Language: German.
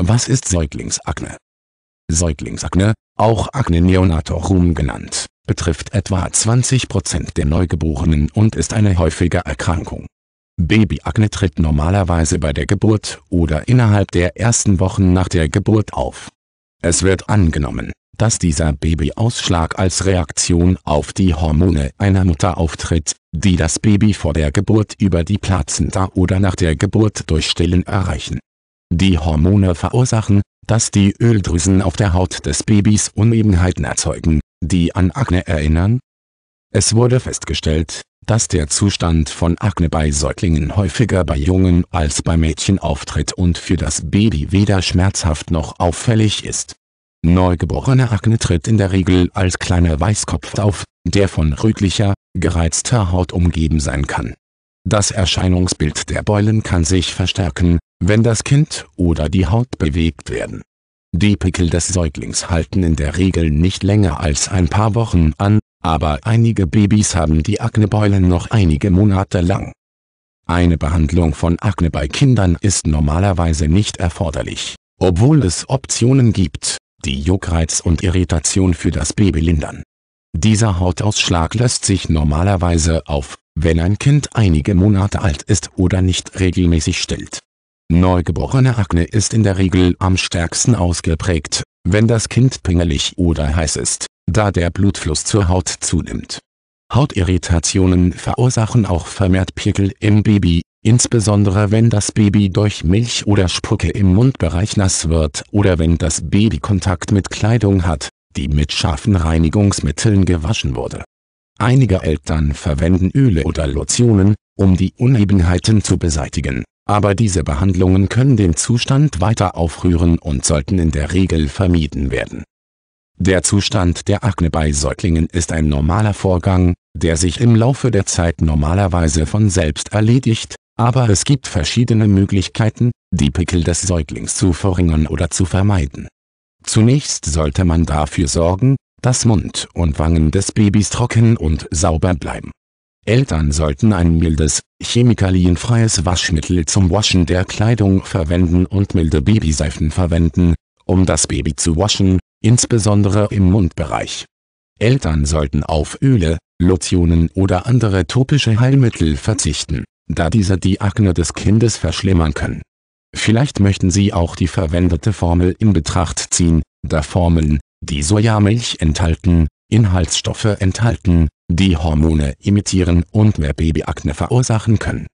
Was ist Säuglingsakne? Säuglingsakne, auch Akne neonatorum genannt, betrifft etwa 20% der Neugeborenen und ist eine häufige Erkrankung. Babyakne tritt normalerweise bei der Geburt oder innerhalb der ersten Wochen nach der Geburt auf. Es wird angenommen, dass dieser Babyausschlag als Reaktion auf die Hormone einer Mutter auftritt, die das Baby vor der Geburt über die Plazenta oder nach der Geburt durch Stillen erreichen die Hormone verursachen, dass die Öldrüsen auf der Haut des Babys Unebenheiten erzeugen, die an Akne erinnern. Es wurde festgestellt, dass der Zustand von Akne bei Säuglingen häufiger bei Jungen als bei Mädchen auftritt und für das Baby weder schmerzhaft noch auffällig ist. Neugeborene Akne tritt in der Regel als kleiner Weißkopf auf, der von rötlicher, gereizter Haut umgeben sein kann. Das Erscheinungsbild der Beulen kann sich verstärken, wenn das Kind oder die Haut bewegt werden. Die Pickel des Säuglings halten in der Regel nicht länger als ein paar Wochen an, aber einige Babys haben die Aknebeulen noch einige Monate lang. Eine Behandlung von Akne bei Kindern ist normalerweise nicht erforderlich, obwohl es Optionen gibt, die Juckreiz und Irritation für das Baby lindern. Dieser Hautausschlag lässt sich normalerweise auf, wenn ein Kind einige Monate alt ist oder nicht regelmäßig stillt. Neugeborene Akne ist in der Regel am stärksten ausgeprägt, wenn das Kind pingelig oder heiß ist, da der Blutfluss zur Haut zunimmt. Hautirritationen verursachen auch vermehrt Pickel im Baby, insbesondere wenn das Baby durch Milch oder Spucke im Mundbereich nass wird oder wenn das Baby Kontakt mit Kleidung hat, die mit scharfen Reinigungsmitteln gewaschen wurde. Einige Eltern verwenden Öle oder Lotionen, um die Unebenheiten zu beseitigen aber diese Behandlungen können den Zustand weiter aufrühren und sollten in der Regel vermieden werden. Der Zustand der Akne bei Säuglingen ist ein normaler Vorgang, der sich im Laufe der Zeit normalerweise von selbst erledigt, aber es gibt verschiedene Möglichkeiten, die Pickel des Säuglings zu verringern oder zu vermeiden. Zunächst sollte man dafür sorgen, dass Mund und Wangen des Babys trocken und sauber bleiben Eltern sollten ein mildes, chemikalienfreies Waschmittel zum Waschen der Kleidung verwenden und milde Babyseifen verwenden, um das Baby zu waschen, insbesondere im Mundbereich. Eltern sollten auf Öle, Lotionen oder andere topische Heilmittel verzichten, da diese die Akne des Kindes verschlimmern können. Vielleicht möchten Sie auch die verwendete Formel in Betracht ziehen, da Formeln, die Sojamilch enthalten, Inhaltsstoffe enthalten, die Hormone imitieren und mehr Babyakne verursachen können